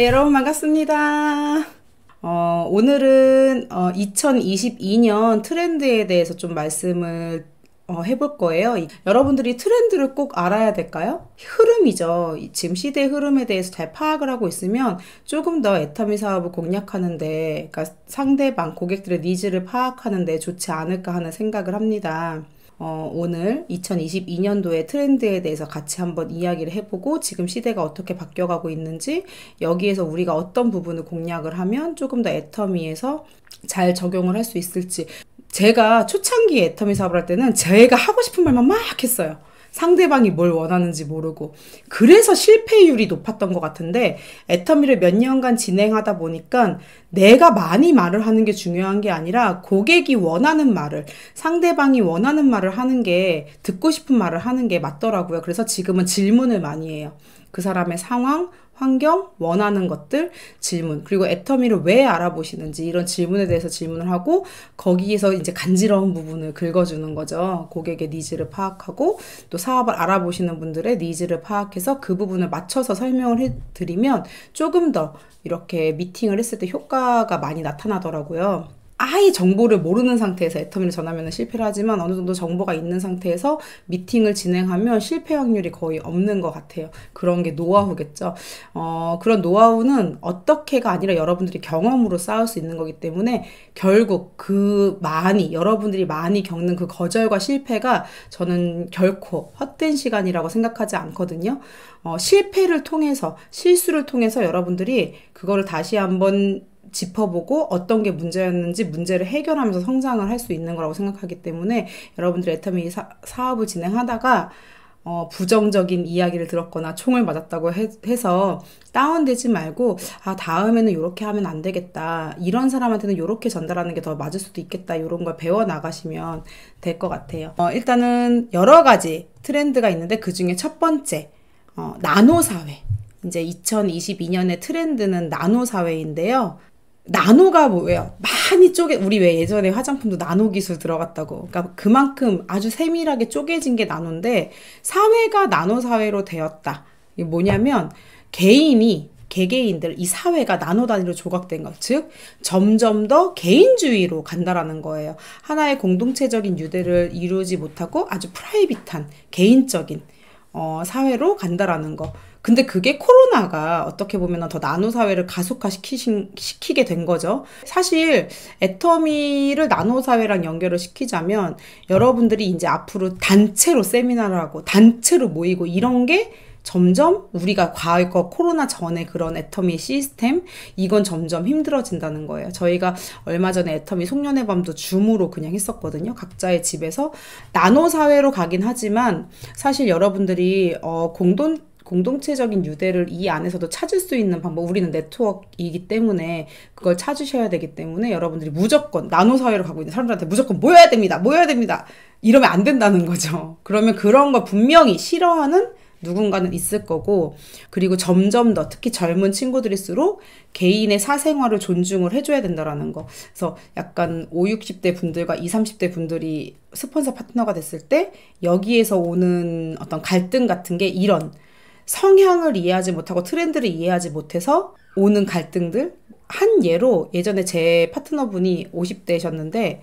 네, 여러분 반갑습니다. 어, 오늘은 어, 2022년 트렌드에 대해서 좀 말씀을 어, 해볼 거예요. 이, 여러분들이 트렌드를 꼭 알아야 될까요? 흐름이죠. 이, 지금 시대 흐름에 대해서 잘 파악을 하고 있으면 조금 더 애타미 사업을 공략하는데, 그러니까 상대방 고객들의 니즈를 파악하는데 좋지 않을까 하는 생각을 합니다. 어, 오늘 2022년도의 트렌드에 대해서 같이 한번 이야기를 해보고 지금 시대가 어떻게 바뀌어가고 있는지 여기에서 우리가 어떤 부분을 공략을 하면 조금 더 애터미에서 잘 적용을 할 수 있을지 제가 초창기 애터미 사업을 할 때는 제가 하고 싶은 말만 막 했어요. 상대방이 뭘 원하는지 모르고 그래서 실패율이 높았던 것 같은데 애터미를 몇 년간 진행하다 보니까 내가 많이 말을 하는 게 중요한 게 아니라 고객이 원하는 말을 상대방이 원하는 말을 하는 게 듣고 싶은 말을 하는 게 맞더라고요. 그래서 지금은 질문을 많이 해요. 그 사람의 상황, 환경, 원하는 것들, 질문, 그리고 애터미를 왜 알아보시는지 이런 질문에 대해서 질문을 하고 거기에서 이제 간지러운 부분을 긁어주는 거죠. 고객의 니즈를 파악하고 또 사업을 알아보시는 분들의 니즈를 파악해서 그 부분을 맞춰서 설명을 해드리면 조금 더 이렇게 미팅을 했을 때 효과가 많이 나타나더라고요. 아예 정보를 모르는 상태에서 애터미를 전하면 실패를 하지만 어느 정도 정보가 있는 상태에서 미팅을 진행하면 실패 확률이 거의 없는 것 같아요. 그런 게 노하우겠죠. 어, 그런 노하우는 어떻게가 아니라 여러분들이 경험으로 쌓을 수 있는 거기 때문에 결국 그 많이, 여러분들이 많이 겪는 그 거절과 실패가 저는 결코 헛된 시간이라고 생각하지 않거든요. 어, 실패를 통해서, 실수를 통해서 여러분들이 그거를 다시 한번 짚어보고 어떤 게 문제였는지 문제를 해결하면서 성장을 할 수 있는 거라고 생각하기 때문에 여러분들이 애터미 사, 업을 진행하다가 어, 부정적인 이야기를 들었거나 총을 맞았다고 해, 서 다운되지 말고 아 다음에는 이렇게 하면 안 되겠다 이런 사람한테는 이렇게 전달하는 게 더 맞을 수도 있겠다 이런 걸 배워 나가시면 될 것 같아요. 어, 일단은 여러 가지 트렌드가 있는데 그 중에 첫 번째 어, 나노 사회 이제 2022년의 트렌드는 나노 사회인데요. 나노가 뭐예요? 많이 쪼개 우리 왜 예전에 화장품도 나노 기술 들어갔다고. 그러니까 그만큼 아주 세밀하게 쪼개진 게 나노인데 사회가 나노 사회로 되었다. 이게 뭐냐면 개인이 개개인들 이 사회가 나노 단위로 조각된 것, 즉 점점 더 개인주의로 간다라는 거예요. 하나의 공동체적인 유대를 이루지 못하고 아주 프라이빗한 개인적인 어, 사회로 간다라는 거. 근데 그게 코로나가 어떻게 보면 더 나노 사회를 가속화시키게된 거죠. 사실 애터미를 나노 사회랑 연결을 시키자면 여러분들이 이제 앞으로 단체로 세미나를 하고 단체로 모이고 이런 게 점점 우리가 과거 코로나 전에 그런 애터미 시스템 이건 점점 힘들어진다는 거예요. 저희가 얼마 전에 애터미 송년회 밤도 줌으로 그냥 했었거든요. 각자의 집에서 나노 사회로 가긴 하지만 사실 여러분들이 어, 공동 공동체적인 유대를 이 안에서도 찾을 수 있는 방법 우리는 네트워크이기 때문에 그걸 찾으셔야 되기 때문에 여러분들이 무조건 나노 사회를 가고 있는 사람들한테 무조건 모여야 됩니다 모여야 됩니다 이러면 안 된다는 거죠 그러면 그런 걸 분명히 싫어하는 누군가는 있을 거고 그리고 점점 더 특히 젊은 친구들일수록 개인의 사생활을 존중을 해줘야 된다라는 거 그래서 약간 5, 60대 분들과 2, 30대 분들이 스폰서 파트너가 됐을 때 여기에서 오는 어떤 갈등 같은 게 이런 성향을 이해하지 못하고 트렌드를 이해하지 못해서 오는 갈등들 한 예로 예전에 제 파트너분이 50대셨는데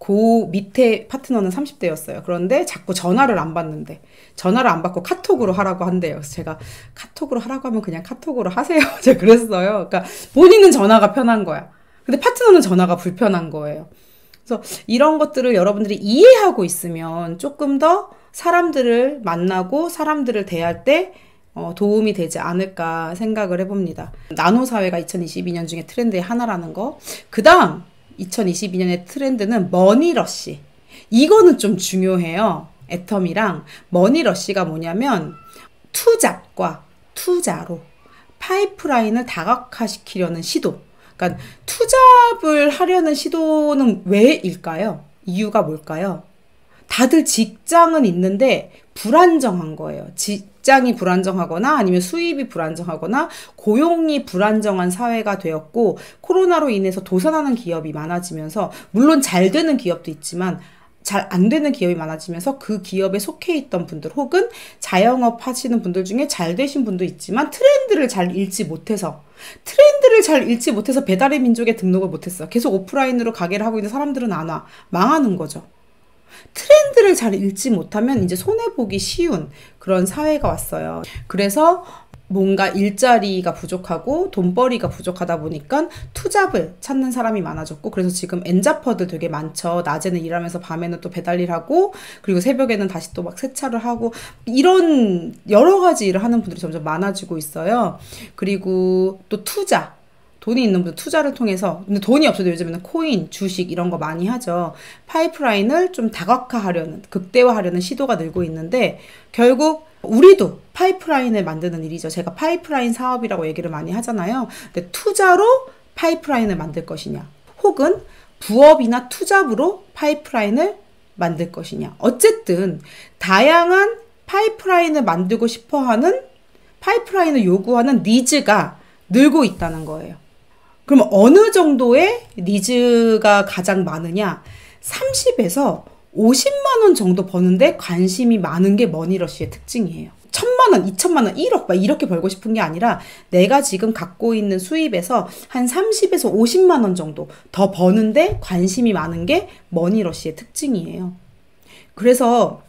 그 밑에 파트너는 30대였어요. 그런데 자꾸 전화를 안 받는데 전화를 안 받고 카톡으로 하라고 한대요. 그래서 제가 카톡으로 하라고 하면 그냥 카톡으로 하세요. 제가 그랬어요. 그러니까 본인은 전화가 편한 거야. 근데 파트너는 전화가 불편한 거예요. 그래서 이런 것들을 여러분들이 이해하고 있으면 조금 더 사람들을 만나고 사람들을 대할 때 어, 도움이 되지 않을까 생각을 해봅니다. 나노사회가 2022년 중에 트렌드의 하나라는 거. 그 다음 2022년의 트렌드는 머니러시. 이거는 좀 중요해요. 애텀이랑 머니러시가 뭐냐면 투잡과 투자로 파이프라인을 다각화시키려는 시도. 그러니까 투잡을 하려는 시도는 왜일까요? 이유가 뭘까요? 다들 직장은 있는데 불안정한 거예요. 직장이 불안정하거나 아니면 수입이 불안정하거나 고용이 불안정한 사회가 되었고 코로나로 인해서 도산하는 기업이 많아지면서 물론 잘 되는 기업도 있지만 잘 안 되는 기업이 많아지면서 그 기업에 속해 있던 분들 혹은 자영업 하시는 분들 중에 잘 되신 분도 있지만 트렌드를 잘 읽지 못해서 트렌드를 잘 읽지 못해서 배달의 민족에 등록을 못했어. 계속 오프라인으로 가게를 하고 있는 사람들은 안 와. 망하는 거죠. 트렌드를 잘 읽지 못하면 이제 손해보기 쉬운 그런 사회가 왔어요. 그래서 뭔가 일자리가 부족하고 돈벌이가 부족하다 보니까 투잡을 찾는 사람이 많아졌고 그래서 지금 엔자퍼들 되게 많죠. 낮에는 일하면서 밤에는 또 배달일 하고 그리고 새벽에는 다시 또 막 세차를 하고 이런 여러 가지 일을 하는 분들이 점점 많아지고 있어요. 그리고 또 투자 돈이 있는 분들 투자를 통해서 근데 돈이 없어도 요즘에는 코인, 주식 이런 거 많이 하죠. 파이프라인을 좀 다각화하려는 극대화하려는 시도가 늘고 있는데 결국 우리도 파이프라인을 만드는 일이죠. 제가 파이프라인 사업이라고 얘기를 많이 하잖아요. 근데 투자로 파이프라인을 만들 것이냐 혹은 부업이나 투잡으로 파이프라인을 만들 것이냐. 어쨌든 다양한 파이프라인을 만들고 싶어 하는 파이프라인을 요구하는 니즈가 늘고 있다는 거예요. 그럼 어느 정도의 니즈가 가장 많으냐? 30에서 50만 원 정도 버는데 관심이 많은 게 머니러쉬의 특징이에요. 천만 원, 이천만 원, 1억 막 이렇게 벌고 싶은 게 아니라 내가 지금 갖고 있는 수입에서 한 30에서 50만 원 정도 더 버는데 관심이 많은 게 머니러쉬의 특징이에요. 그래서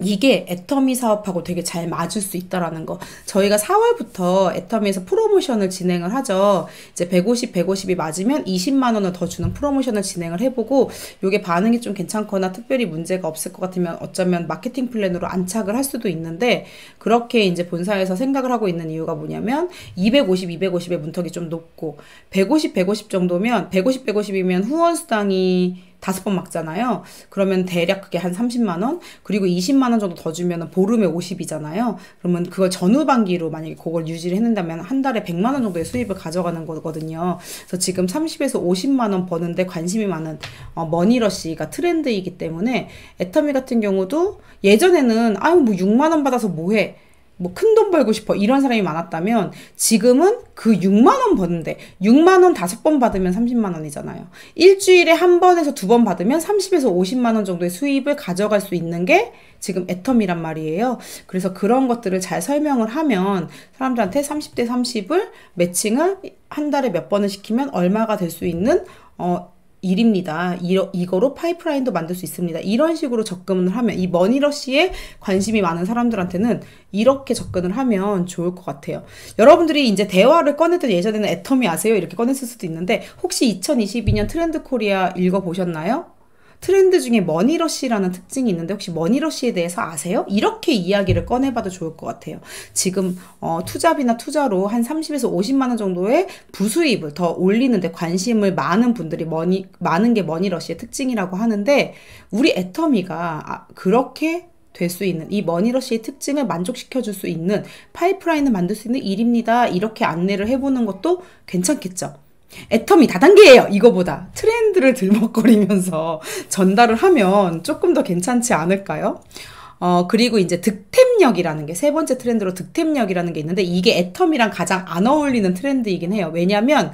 이게 애터미 사업하고 되게 잘 맞을 수 있다라는 거. 저희가 4월부터 애터미에서 프로모션을 진행을 하죠. 이제 150, 150이 맞으면 20만 원을 더 주는 프로모션을 진행을 해보고 요게 반응이 좀 괜찮거나 특별히 문제가 없을 것 같으면 어쩌면 마케팅 플랜으로 안착을 할 수도 있는데 그렇게 이제 본사에서 생각을 하고 있는 이유가 뭐냐면 250, 250의 문턱이 좀 높고 150, 150 정도면 150, 150이면 후원 수당이 다섯 번 막잖아요. 그러면 대략 그게 한 30만 원, 그리고 20만 원 정도 더 주면 보름에 50이잖아요. 그러면 그걸 전후반기로 만약에 그걸 유지를 했는다면한 달에 100만 원 정도의 수입을 가져가는 거거든요. 그래서 지금 30에서 50만 원 버는데 관심이 많은 어, 머니러시가 트렌드이기 때문에 애터미 같은 경우도 예전에는 아유 뭐 6만 원 받아서 뭐해 뭐큰돈 벌고 싶어 이런 사람이 많았다면 지금은 그 6만 원 버는데 6만 원 다섯 번 받으면 30만 원이잖아요. 일주일에 한 번에서 두 번 받으면 30에서 50만 원 정도의 수입을 가져갈 수 있는 게 지금 애텀이란 말이에요. 그래서 그런 것들을 잘 설명을 하면 사람들한테 30대 30을 매칭을 한 달에 몇 번을 시키면 얼마가 될 수 있는 어 일입니다. 이러, 이거로 파이프라인도 만들 수 있습니다. 이런 식으로 접근을 하면 이 머니러시에 관심이 많은 사람들한테는 이렇게 접근을 하면 좋을 것 같아요. 여러분들이 이제 대화를 꺼냈던 예전에는 애텀이 아세요? 이렇게 꺼냈을 수도 있는데 혹시 2022년 트렌드 코리아 읽어보셨나요? 트렌드 중에 머니러시라는 특징이 있는데 혹시 머니러시에 대해서 아세요? 이렇게 이야기를 꺼내봐도 좋을 것 같아요. 지금 어, 투잡이나 투자로 한 30에서 50만 원 정도의 부수입을 더 올리는데 관심을 많은 분들이 머니 많은 게 머니러시의 특징이라고 하는데 우리 애터미가 아, 그렇게 될 수 있는 이 머니러시의 특징을 만족시켜 줄 수 있는 파이프라인을 만들 수 있는 일입니다. 이렇게 안내를 해보는 것도 괜찮겠죠. 애텀이 다단계예요. 이거보다 트렌드를 들먹거리면서 전달을 하면 조금 더 괜찮지 않을까요? 어, 그리고 이제 득템력이라는 게, 세 번째 트렌드로 득템력이라는 게 있는데, 이게 애텀이랑 가장 안 어울리는 트렌드이긴 해요. 왜냐면,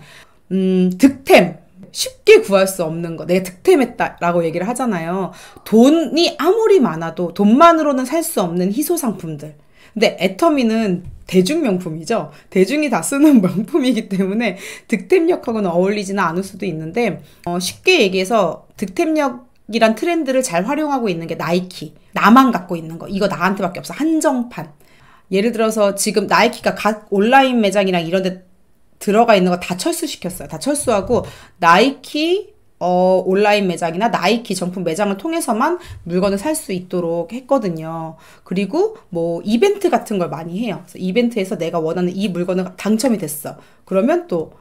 음, 득템. 쉽게 구할 수 없는 거. 내가 득템했다라고 얘기를 하잖아요. 돈이 아무리 많아도 돈만으로는 살 수 없는 희소상품들. 근데 애터미는 대중명품이죠. 대중이 다 쓰는 명품이기 때문에 득템력하고는 어울리지는 않을 수도 있는데 어, 쉽게 얘기해서 득템력이란 트렌드를 잘 활용하고 있는 게 나이키. 나만 갖고 있는 거. 이거 나한테밖에 없어. 한정판. 예를 들어서 지금 나이키가 각 온라인 매장이랑 이런 데 들어가 있는 거 다 철수시켰어요. 다 철수하고 나이키 어, 온라인 매장이나 나이키 정품 매장을 통해서만 물건을 살 수 있도록 했거든요. 그리고 뭐 이벤트 같은 걸 많이 해요. 이벤트에서 내가 원하는 이 물건을 당첨이 됐어. 그러면 또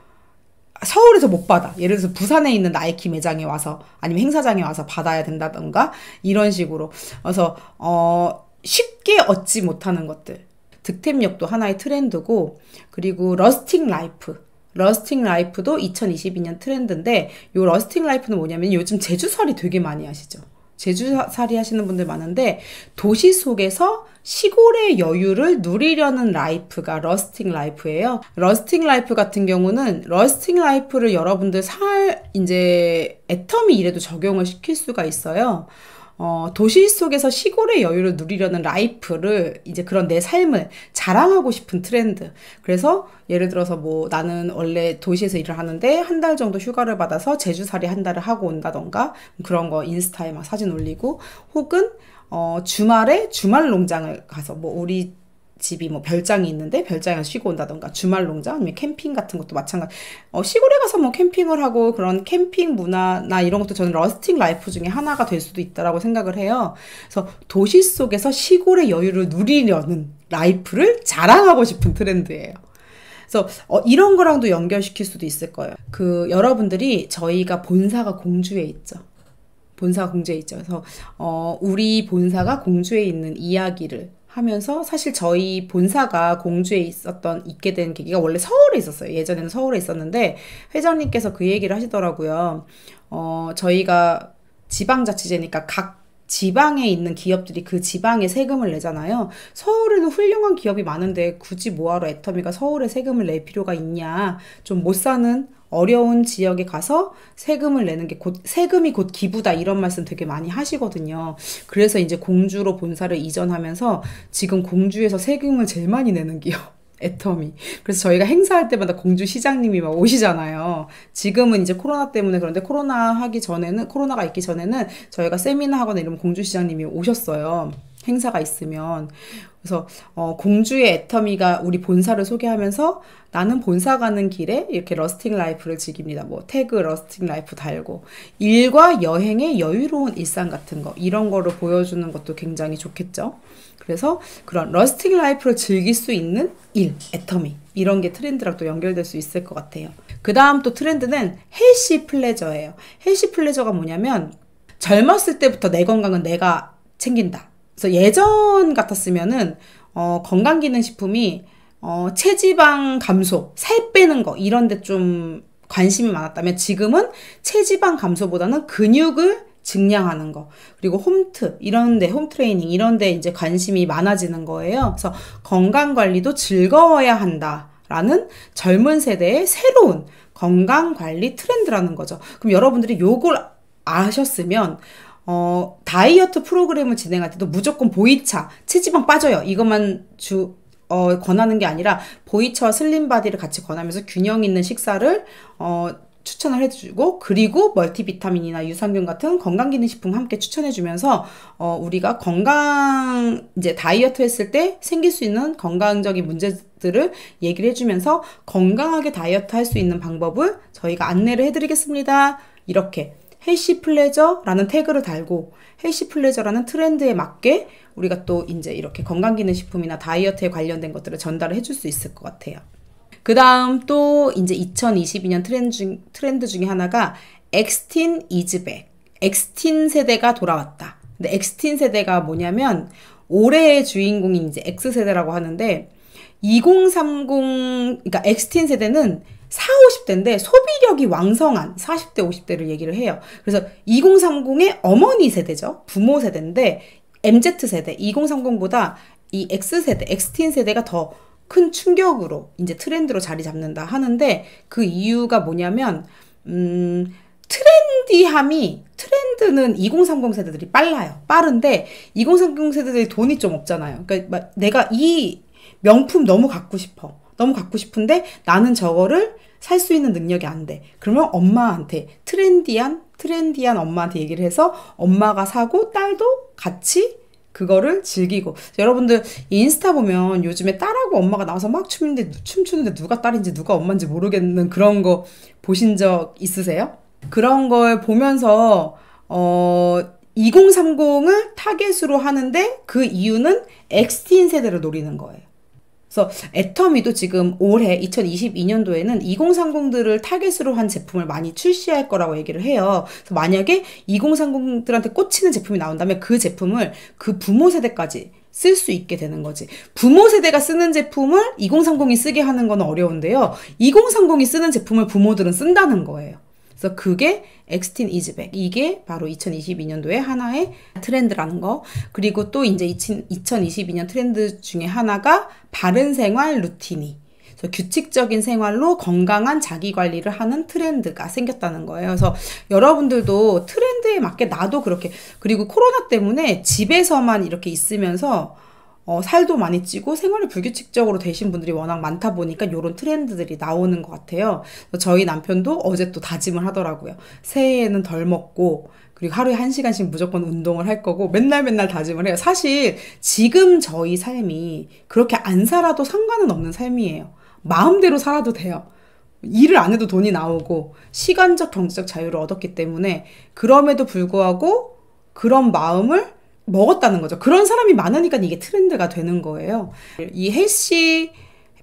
서울에서 못 받아. 예를 들어서 부산에 있는 나이키 매장에 와서 아니면 행사장에 와서 받아야 된다던가 이런 식으로. 그래서 어 쉽게 얻지 못하는 것들. 득템력도 하나의 트렌드고 그리고 러스팅 라이프. 러스팅 라이프도 2022년 트렌드인데 요 러스팅 라이프는 뭐냐면 요즘 제주살이 되게 많이 하시죠. 제주살이 하시는 분들 많은데 도시 속에서 시골의 여유를 누리려는 라이프가 러스팅 라이프예요. 러스팅 라이프 같은 경우는 러스팅 라이프를 여러분들 살 이제 애터미 이래도 적용을 시킬 수가 있어요. 어, 도시 속에서 시골의 여유를 누리려는 라이프를 이제 그런 내 삶을 자랑하고 싶은 트렌드. 그래서 예를 들어서 뭐 나는 원래 도시에서 일을 하는데 한 달 정도 휴가를 받아서 제주살이 한 달을 하고 온다던가 그런 거 인스타에 막 사진 올리고 혹은 어, 주말에 주말 농장을 가서 뭐 우리 집이 뭐 별장이 있는데 별장에서 쉬고 온다던가 주말 농장 아니면 캠핑 같은 것도 마찬가지 어, 시골에 가서 뭐 캠핑을 하고 그런 캠핑 문화나 이런 것도 저는 러스팅 라이프 중에 하나가 될 수도 있다라고 생각을 해요. 그래서 도시 속에서 시골의 여유를 누리려는 라이프를 자랑하고 싶은 트렌드예요. 그래서 어, 이런 거랑도 연결시킬 수도 있을 거예요. 그 여러분들이 저희가 본사가 공주에 있죠. 본사 공주에 있죠. 그래서 어, 우리 본사가 공주에 있는 이야기를 하면서 사실 저희 본사가 공주에 있었던 있게 된 계기가 원래 서울에 있었어요. 예전에는 서울에 있었는데 회장님께서 그 얘기를 하시더라고요. 어, 저희가 지방자치제니까 각 지방에 있는 기업들이 그 지방에 세금을 내잖아요. 서울에는 훌륭한 기업이 많은데 굳이 뭐하러 애터미가 서울에 세금을 낼 필요가 있냐. 좀 못 사는 어려운 지역에 가서 세금을 내는 게 곧 세금이 곧 기부다 이런 말씀 되게 많이 하시거든요. 그래서 이제 공주로 본사를 이전하면서 지금 공주에서 세금을 제일 많이 내는 기업. 애터미. 그래서 저희가 행사할 때마다 공주 시장님이 막 오시잖아요. 지금은 이제 코로나 때문에 그런데 코로나 하기 전에는, 코로나가 있기 전에는 저희가 세미나 하거나 이러 공주 시장님이 오셨어요. 행사가 있으면 그래서 어, 공주의 애터미가 우리 본사를 소개하면서 나는 본사 가는 길에 이렇게 러스팅 라이프를 즐깁니다. 뭐 태그 러스팅 라이프 달고 일과 여행의 여유로운 일상 같은 거 이런 거를 보여주는 것도 굉장히 좋겠죠. 그래서 그런 러스팅 라이프를 즐길 수 있는 일, 애터미 이런 게 트렌드랑 또 연결될 수 있을 것 같아요. 그 다음 또 트렌드는 헬시 플레저예요. 헬시 플레저가 뭐냐면 젊었을 때부터 내 건강은 내가 챙긴다. 그래서 예전 같았으면은 어, 건강기능식품이 어, 체지방 감소, 살 빼는 거 이런 데 좀 관심이 많았다면 지금은 체지방 감소보다는 근육을 증량하는 거 그리고 홈트 이런데 홈트레이닝 이런데 이제 관심이 많아지는 거예요. 그래서 건강 관리도 즐거워야 한다라는 젊은 세대의 새로운 건강 관리 트렌드라는 거죠. 그럼 여러분들이 요걸 아셨으면 어, 다이어트 프로그램을 진행할 때도 무조건 보이차, 체지방 빠져요. 이것만 주, 어, 권하는 게 아니라 보이차와 슬림 바디를 같이 권하면서 균형 있는 식사를, 어, 추천을 해주고 그리고 멀티비타민이나 유산균 같은 건강기능식품 함께 추천해주면서 어 우리가 건강 이제 다이어트 했을 때 생길 수 있는 건강적인 문제들을 얘기를 해주면서 건강하게 다이어트 할 수 있는 방법을 저희가 안내를 해드리겠습니다. 이렇게 헬시 플레저라는 태그를 달고 헬시 플레저라는 트렌드에 맞게 우리가 또 이제 이렇게 건강기능식품이나 다이어트에 관련된 것들을 전달을 해줄 수 있을 것 같아요. 그 다음 또 이제 2022년 트렌드, 중, 트렌드 중에 하나가 엑스틴 이즈백. 엑스틴 세대가 돌아왔다. 근데 엑스틴 세대가 뭐냐면 올해의 주인공이 이제 X세대라고 하는데 2030, 그러니까 엑스틴 세대는 4 50대인데 소비력이 왕성한 40대, 50대를 얘기를 해요. 그래서 2030의 어머니 세대죠. 부모 세대인데 MZ 세대, 2030보다 이 X 세대, X틴 세대가 더 큰 충격으로 이제 트렌드로 자리 잡는다 하는데 그 이유가 뭐냐면 음, 트렌디함이 트렌드는 2030 세대들이 빨라요. 빠른데 2030 세대들이 돈이 좀 없잖아요. 그러니까 내가 이 명품 너무 갖고 싶어. 너무 갖고 싶은데 나는 저거를 살 수 있는 능력이 안 돼. 그러면 엄마한테 트렌디한 트렌디한 엄마한테 얘기를 해서 엄마가 사고 딸도 같이 그거를 즐기고 여러분들 인스타 보면 요즘에 딸하고 엄마가 나와서 막 춤인데 춤추는데 누가 딸인지 누가 엄마인지 모르겠는 그런 거 보신 적 있으세요? 그런 걸 보면서 어 2030을 타겟으로 하는데 그 이유는 엑스틴 세대를 노리는 거예요. 그래서 애터미도 지금 올해 2022년도에는 2030들을 타겟으로 한 제품을 많이 출시할 거라고 얘기를 해요. 그래서 만약에 2030들한테 꽂히는 제품이 나온다면 그 제품을 그 부모 세대까지 쓸 수 있게 되는 거지. 부모 세대가 쓰는 제품을 2030이 쓰게 하는 건 어려운데요. 2030이 쓰는 제품을 부모들은 쓴다는 거예요. 그래서 그게 엑스틴 이즈백 이게 바로 2 0 2 2년도에 하나의 트렌드라는 거 그리고 또 이제 2022년 트렌드 중에 하나가 바른 생활 루틴이 규칙적인 생활로 건강한 자기 관리를 하는 트렌드가 생겼다는 거예요. 그래서 여러분들도 트렌드에 맞게 나도 그렇게 그리고 코로나 때문에 집에서만 이렇게 있으면서 어, 살도 많이 찌고 생활을 불규칙적으로 되신 분들이 워낙 많다 보니까 이런 트렌드들이 나오는 것 같아요. 저희 남편도 어제 또 다짐을 하더라고요. 새해에는 덜 먹고 그리고 하루에 한 시간씩 무조건 운동을 할 거고 맨날 맨날 다짐을 해요. 사실 지금 저희 삶이 그렇게 안 살아도 상관은 없는 삶이에요. 마음대로 살아도 돼요. 일을 안 해도 돈이 나오고 시간적 경제적 자유를 얻었기 때문에 그럼에도 불구하고 그런 마음을 먹었다는 거죠. 그런 사람이 많으니까 이게 트렌드가 되는 거예요. 이 해시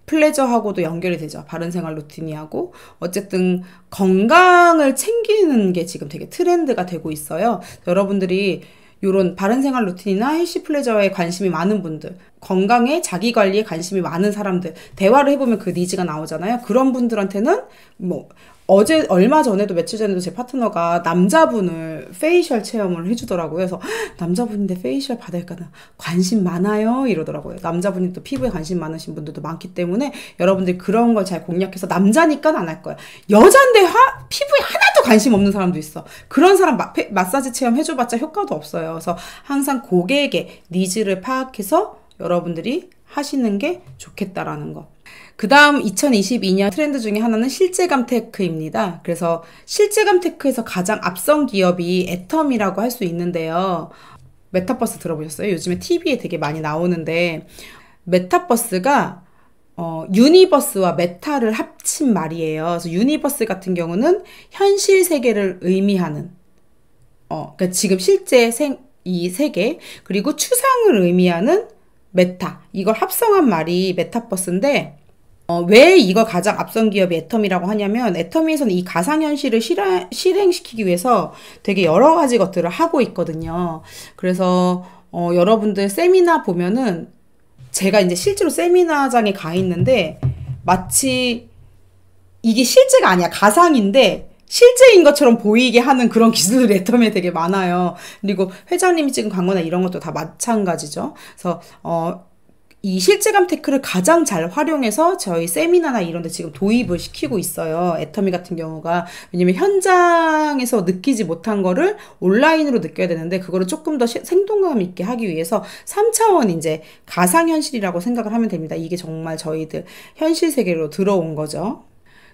플레저하고도 연결이 되죠. 바른생활 루틴이하고 어쨌든 건강을 챙기는 게 지금 되게 트렌드가 되고 있어요. 여러분들이 이런 바른생활 루틴이나 헬시 플레저에 관심이 많은 분들, 건강에 자기 관리에 관심이 많은 사람들, 대화를 해보면 그 니즈가 나오잖아요. 그런 분들한테는 뭐 어제 얼마 전에도 며칠 전에도 제 파트너가 남자분을 페이셜 체험을 해주더라고요. 그래서 남자분인데 페이셜 받을까나 관심 많아요 이러더라고요. 남자분이 또 피부에 관심 많으신 분들도 많기 때문에 여러분들 그런 걸 잘 공략해서 남자니까 안 할거예요 여잔데 화 피부에 하나 하나도 관심 없는 사람도 있어. 그런 사람 마, 마사지 체험 해줘봤자 효과도 없어요. 그래서 항상 고객의 니즈를 파악해서 여러분들이 하시는 게 좋겠다라는 거. 그 다음 2022년 트렌드 중에 하나는 실제감 테크입니다. 그래서 실제감 테크에서 가장 앞선 기업이 애텀이라고 할 수 있는데요. 메타버스 들어보셨어요? 요즘에 TV에 되게 많이 나오는데, 메타버스가 어, 유니버스와 메타를 합친 말이에요. 그래서 유니버스 같은 경우는 현실 세계를 의미하는, 어, 그니까 지금 실제 생, 이 세계, 그리고 추상을 의미하는 메타. 이걸 합성한 말이 메타버스인데, 어, 왜이거 가장 앞선 기업이 애텀이라고 하냐면, 애텀에서는 이 가상현실을 실하, 실행시키기 위해서 되게 여러 가지 것들을 하고 있거든요. 그래서, 어, 여러분들 세미나 보면은 제가 이제 실제로 세미나장에 가 있는데 마치 이게 실제가 아니야 가상인데 실제인 것처럼 보이게 하는 그런 기술들이 애텀에 되게 많아요. 그리고 회장님이 찍은 광고나 이런 것도 다 마찬가지죠. 그래서 어이 실제감 테크를 가장 잘 활용해서 저희 세미나나 이런 데 지금 도입을 시키고 있어요. 애터미 같은 경우가. 왜냐면 현장에서 느끼지 못한 거를 온라인으로 느껴야 되는데 그거를 조금 더 시, 생동감 있게 하기 위해서 3차원 이제 가상현실이라고 생각을 하면 됩니다. 이게 정말 저희들 현실 세계로 들어온 거죠.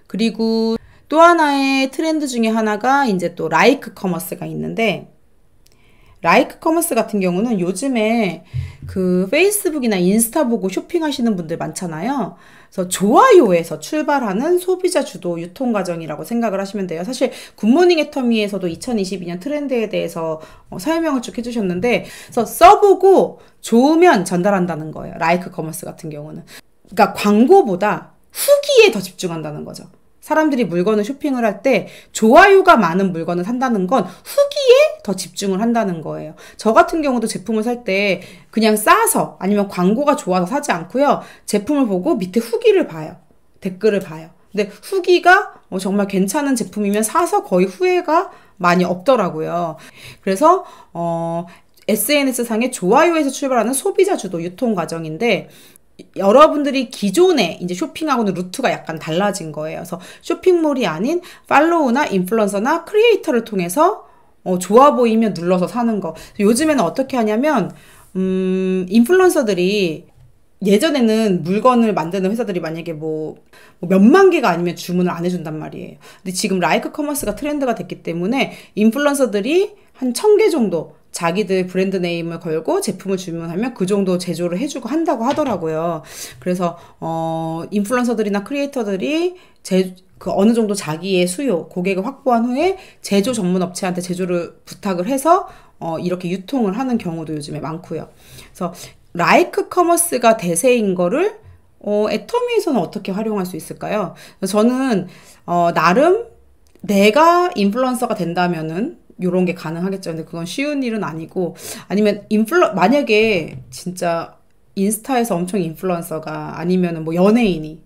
그리고 또 하나의 트렌드 중에 하나가 이제 또 라이크 커머스가 있는데 라이크 커머스 같은 경우는 요즘에 그 페이스북이나 인스타 보고 쇼핑하시는 분들 많잖아요. 그래서 좋아요에서 출발하는 소비자 주도 유통 과정이라고 생각을 하시면 돼요. 사실 굿모닝 애터미에서도 2022년 트렌드에 대해서 어, 설명을 쭉 해주셨는데, 그래서 써보고 좋으면 전달한다는 거예요. 라이크 커머스 같은 경우는. 그러니까 광고보다 후기에 더 집중한다는 거죠. 사람들이 물건을 쇼핑을 할 때 좋아요가 많은 물건을 산다는 건 후기에 더 집중을 한다는 거예요. 저 같은 경우도 제품을 살 때 그냥 싸서 아니면 광고가 좋아서 사지 않고요. 제품을 보고 밑에 후기를 봐요. 댓글을 봐요. 근데 후기가 어, 정말 괜찮은 제품이면 사서 거의 후회가 많이 없더라고요. 그래서 어, SNS상의 좋아요에서 출발하는 소비자 주도 유통 과정인데 여러분들이 기존에 이제 쇼핑하고는 루트가 약간 달라진 거예요. 그래서 쇼핑몰이 아닌 팔로우나 인플루언서나 크리에이터를 통해서 어, 좋아 보이면 눌러서 사는 거. 요즘에는 어떻게 하냐면, 음, 인플루언서들이 예전에는 물건을 만드는 회사들이 만약에 뭐, 뭐 몇만 개가 아니면 주문을 안 해준단 말이에요. 근데 지금 라이크 커머스가 트렌드가 됐기 때문에 인플루언서들이 한 천 개 정도 자기들 브랜드 네임을 걸고 제품을 주문하면 그 정도 제조를 해주고 한다고 하더라고요. 그래서 어 인플루언서들이나 크리에이터들이 제, 그 어느 정도 자기의 수요 고객을 확보한 후에 제조 전문 업체한테 제조를 부탁을 해서 어 이렇게 유통을 하는 경우도 요즘에 많고요. 그래서 라이크 커머스가 대세인 거를 어, 애터미에서는 어떻게 활용할 수 있을까요? 저는 어, 나름 내가 인플루언서가 된다면은 요런 게 가능하겠죠. 근데 그건 쉬운 일은 아니고 아니면 인플루 만약에 진짜 인스타에서 엄청 인플루언서가 아니면은 뭐 연예인이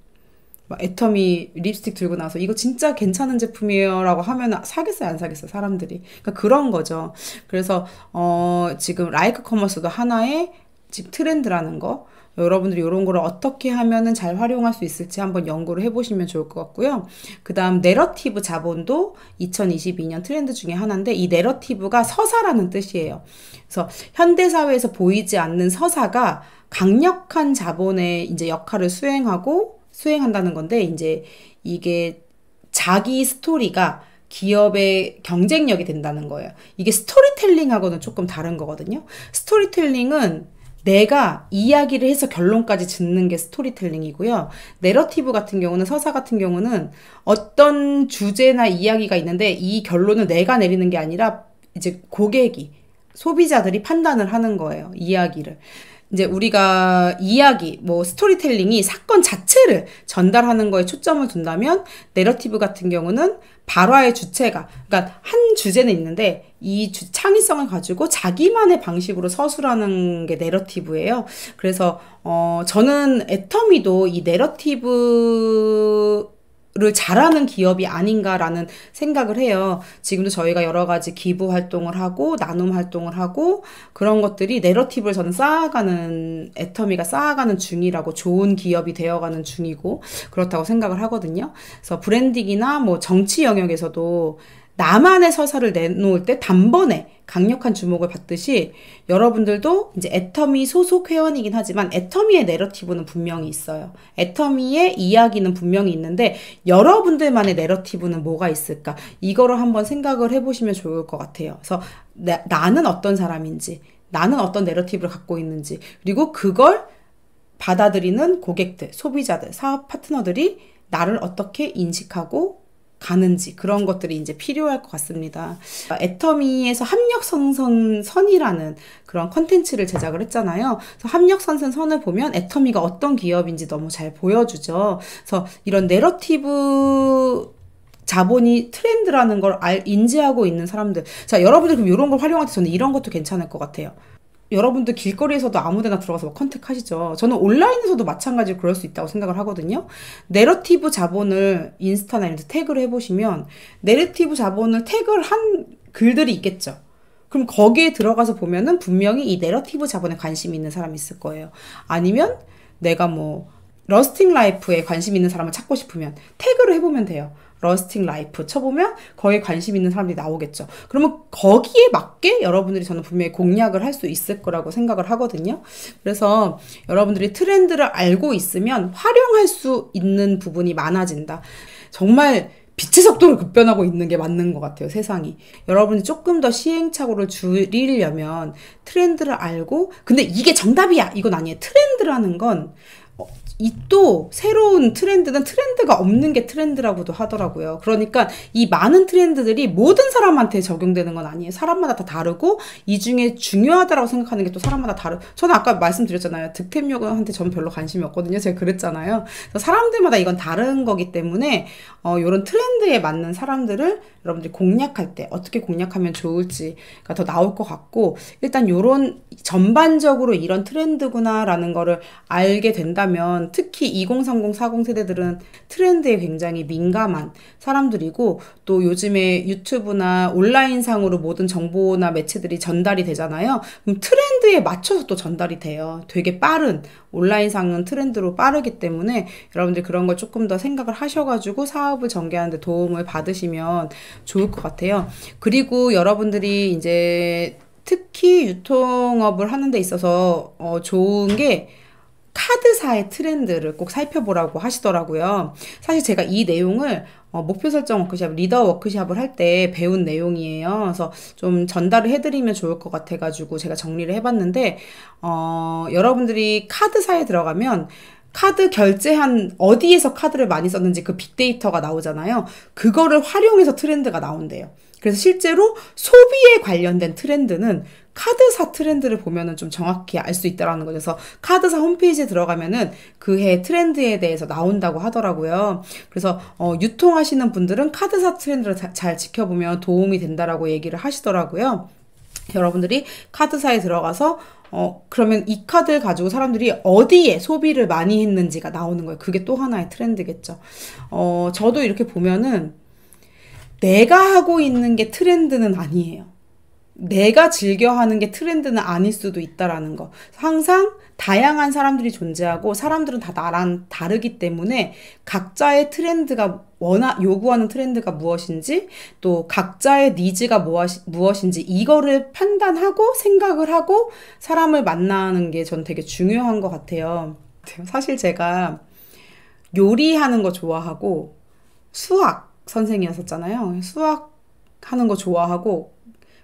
애터미 립스틱 들고 나서 이거 진짜 괜찮은 제품이에요라고 하면 사겠어요 안 사겠어요 사람들이 그러니까 그런 거죠 그래서 어 지금 라이크 커머스도 하나의 지금 트렌드라는 거 여러분들이 이런 거를 어떻게 하면은 잘 활용할 수 있을지 한번 연구를 해보시면 좋을 것 같고요. 그 다음 내러티브 자본도 2022년 트렌드 중에 하나인데 이 내러티브가 서사라는 뜻이에요. 그래서 현대사회에서 보이지 않는 서사가 강력한 자본의 이제 역할을 수행하고 수행한다는 건데 이제 이게 자기 스토리가 기업의 경쟁력이 된다는 거예요. 이게 스토리텔링하고는 조금 다른 거거든요. 스토리텔링은 내가 이야기를 해서 결론까지 짓는 게 스토리텔링이고요. 내러티브 같은 경우는 서사 같은 경우는 어떤 주제나 이야기가 있는데 이 결론을 내가 내리는 게 아니라 이제 고객이 소비자들이 판단을 하는 거예요. 이야기를. 이제 우리가 이야기, 뭐 스토리텔링이 사건 자체를 전달하는 거에 초점을 둔다면 내러티브 같은 경우는 발화의 주체가 그러니까 한 주제는 있는데 이 주, 창의성을 가지고 자기만의 방식으로 서술하는 게 내러티브예요. 그래서 어 저는 애터미도 이 내러티브 를 잘하는 기업이 아닌가라는 생각을 해요. 지금도 저희가 여러 가지 기부 활동을 하고 나눔 활동을 하고 그런 것들이 내러티브를 저는 쌓아가는 애터미가 쌓아가는 중이라고 좋은 기업이 되어가는 중이고 그렇다고 생각을 하거든요. 그래서 브랜딩이나 뭐 정치 영역에서도 나만의 서사를 내놓을 때 단번에 강력한 주목을 받듯이 여러분들도 이제 애터미 소속 회원이긴 하지만 애터미의 내러티브는 분명히 있어요. 애터미의 이야기는 분명히 있는데 여러분들만의 내러티브는 뭐가 있을까? 이거를 한번 생각을 해보시면 좋을 것 같아요. 그래서 나, 나는 어떤 사람인지, 나는 어떤 내러티브를 갖고 있는지, 그리고 그걸 받아들이는 고객들, 소비자들, 사업 파트너들이 나를 어떻게 인식하고 가는지 그런 것들이 이제 필요할 것 같습니다. 애터미에서 합력선선선이라는 그런 컨텐츠를 제작을 했잖아요. 그래서 합력선선선을 보면 애터미가 어떤 기업인지 너무 잘 보여주죠. 그래서 이런 내러티브 자본이 트렌드라는 걸 알, 인지하고 있는 사람들. 자, 여러분들 그럼 이런 걸 활용할 때 저는 이런 것도 괜찮을 것 같아요. 여러분들 길거리에서도 아무데나 들어가서 막 컨택하시죠. 저는 온라인에서도 마찬가지로 그럴 수 있다고 생각을 하거든요. 내러티브 자본을 인스타나 이런 데 태그를 해보시면 내러티브 자본을 태그를 한 글들이 있겠죠. 그럼 거기에 들어가서 보면은 분명히 이 내러티브 자본에 관심 있는 사람이 있을 거예요. 아니면 내가 뭐 러스팅 라이프에 관심 있는 사람을 찾고 싶으면 태그를 해보면 돼요. 러스팅 라이프 쳐보면 거기에 관심 있는 사람들이 나오겠죠. 그러면 거기에 맞게 여러분들이 저는 분명히 공략을 할 수 있을 거라고 생각을 하거든요. 그래서 여러분들이 트렌드를 알고 있으면 활용할 수 있는 부분이 많아진다. 정말 빛의 속도로 급변하고 있는 게 맞는 것 같아요, 세상이. 여러분이 조금 더 시행착오를 줄이려면 트렌드를 알고, 근데 이게 정답이야! 이건 아니에요. 트렌드라는 건 이또 새로운 트렌드는 트렌드가 없는 게 트렌드라고도 하더라고요. 그러니까 이 많은 트렌드들이 모든 사람한테 적용되는 건 아니에요. 사람마다 다 다르고 이 중에 중요하다라고 생각하는 게 또 사람마다 다르. 저는 아까 말씀드렸잖아요. 득템력한테 전 별로 관심이 없거든요. 제가 그랬잖아요. 사람들마다 이건 다른 거기 때문에 어, 이런 트렌드에 맞는 사람들을 여러분들 이 공략할 때 어떻게 공략하면 좋을지가 더 나올 것 같고 일단 요런 전반적으로 이런 트렌드구나라는 거를 알게 된다면 특히 2030, 40 세대들은 트렌드에 굉장히 민감한 사람들이고 또 요즘에 유튜브나 온라인상으로 모든 정보나 매체들이 전달이 되잖아요. 그럼 트렌드에 맞춰서 또 전달이 돼요. 되게 빠른 온라인상은 트렌드로 빠르기 때문에 여러분들 그런 걸 조금 더 생각을 하셔가지고 사업을 전개하는데 도움을 받으시면 좋을 것 같아요. 그리고 여러분들이 이제 특히 유통업을 하는 데 있어서 어, 좋은 게 카드사의 트렌드를 꼭 살펴보라고 하시더라고요. 사실 제가 이 내용을 어, 목표 설정 워크샵, 리더 워크샵을 할 때 배운 내용이에요. 그래서 좀 전달을 해드리면 좋을 것 같아가지고 제가 정리를 해봤는데, 어, 여러분들이 카드사에 들어가면 카드 결제한 어디에서 카드를 많이 썼는지 그 빅데이터가 나오잖아요. 그거를 활용해서 트렌드가 나온대요. 그래서 실제로 소비에 관련된 트렌드는 카드사 트렌드를 보면은 좀 정확히 알 수 있다라는 거죠. 그래서 카드사 홈페이지에 들어가면은 그해 트렌드에 대해서 나온다고 하더라고요. 그래서 어, 유통하시는 분들은 카드사 트렌드를 자, 잘 지켜보면 도움이 된다라고 얘기를 하시더라고요. 여러분들이 카드사에 들어가서 어, 그러면 이 카드를 가지고 사람들이 어디에 소비를 많이 했는지가 나오는 거예요. 그게 또 하나의 트렌드겠죠. 어, 저도 이렇게 보면은 내가 하고 있는 게 트렌드는 아니에요. 내가 즐겨 하는 게 트렌드는 아닐 수도 있다라는 거. 항상 다양한 사람들이 존재하고 사람들은 다 나랑 다르기 때문에 각자의 트렌드가 원하, 요구하는 트렌드가 무엇인지 또 각자의 니즈가 무엇, 무엇인지 이거를 판단하고 생각을 하고 사람을 만나는 게 전 되게 중요한 것 같아요. 사실 제가 요리하는 거 좋아하고 수학 선생이었었잖아요. 수학 하는 거 좋아하고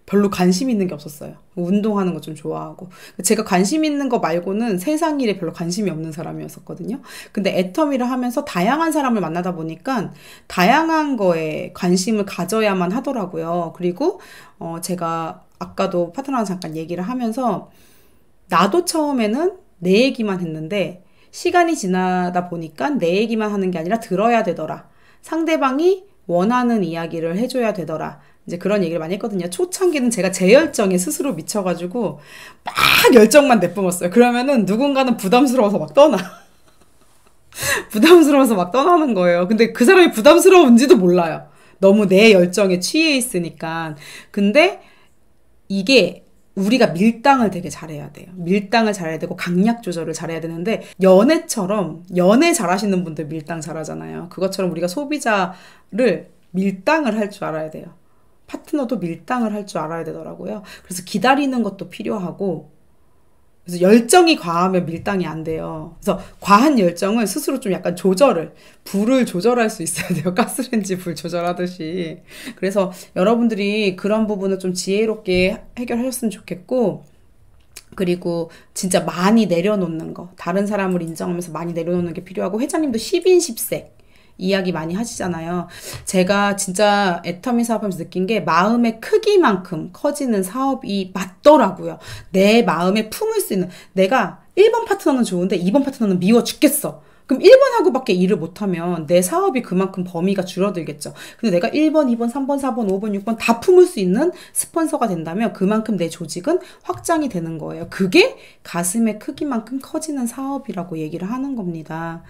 별로 관심 있는 게 없었어요. 운동하는 거 좀 좋아하고. 제가 관심 있는 거 말고는 세상 일에 별로 관심이 없는 사람이었었거든요. 근데 애터미를 하면서 다양한 사람을 만나다 보니까 다양한 거에 관심을 가져야만 하더라고요. 그리고, 어, 제가 아까도 파트너랑 잠깐 얘기를 하면서 나도 처음에는 내 얘기만 했는데 시간이 지나다 보니까 내 얘기만 하는 게 아니라 들어야 되더라. 상대방이 원하는 이야기를 해줘야 되더라. 이제 그런 얘기를 많이 했거든요. 초창기는 제가 제 열정에 스스로 미쳐가지고 막 열정만 내뿜었어요. 그러면은 누군가는 부담스러워서 막 떠나. 부담스러워서 막 떠나는 거예요. 근데 그 사람이 부담스러운지도 몰라요. 너무 내 열정에 취해 있으니까. 근데 이게 우리가 밀당을 되게 잘해야 돼요. 밀당을 잘해야 되고 강약 조절을 잘해야 되는데 연애처럼 연애 잘하시는 분들 밀당 잘하잖아요. 그것처럼 우리가 소비자를 밀당을 할 줄 알아야 돼요. 파트너도 밀당을 할 줄 알아야 되더라고요. 그래서 기다리는 것도 필요하고 그래서 열정이 과하면 밀당이 안 돼요. 그래서 과한 열정은 스스로 좀 약간 조절을, 불을 조절할 수 있어야 돼요. 가스레인지 불 조절하듯이. 그래서 여러분들이 그런 부분을 좀 지혜롭게 해결하셨으면 좋겠고, 그리고 진짜 많이 내려놓는 거, 다른 사람을 인정하면서 많이 내려놓는 게 필요하고, 회장님도 10인 1 0색 이야기 많이 하시잖아요. 제가 진짜 애터미 사업하면서 느낀 게 마음의 크기만큼 커지는 사업이 맞더라고요. 내 마음에 품을 수 있는 내가 1번 파트너는 좋은데 2번 파트너는 미워 죽겠어. 그럼 1번하고밖에 일을 못하면 내 사업이 그만큼 범위가 줄어들겠죠. 근데 내가 1번, 2번, 3번, 4번, 5번, 6번 다 품을 수 있는 스폰서가 된다면 그만큼 내 조직은 확장이 되는 거예요. 그게 가슴의 크기만큼 커지는 사업이라고 얘기를 하는 겁니다.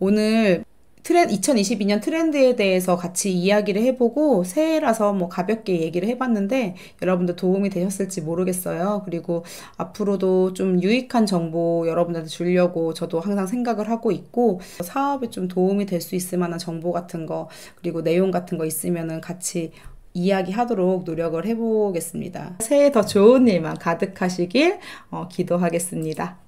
오늘 트렌 2022년 트렌드에 대해서 같이 이야기를 해보고 새해라서 뭐 가볍게 얘기를 해봤는데 여러분들 도움이 되셨을지 모르겠어요. 그리고 앞으로도 좀 유익한 정보 여러분들한테 주려고 저도 항상 생각을 하고 있고 사업에 좀 도움이 될 수 있을 만한 정보 같은 거 그리고 내용 같은 거 있으면은 같이 이야기하도록 노력을 해보겠습니다. 새해 더 좋은 일만 가득하시길 어, 기도하겠습니다.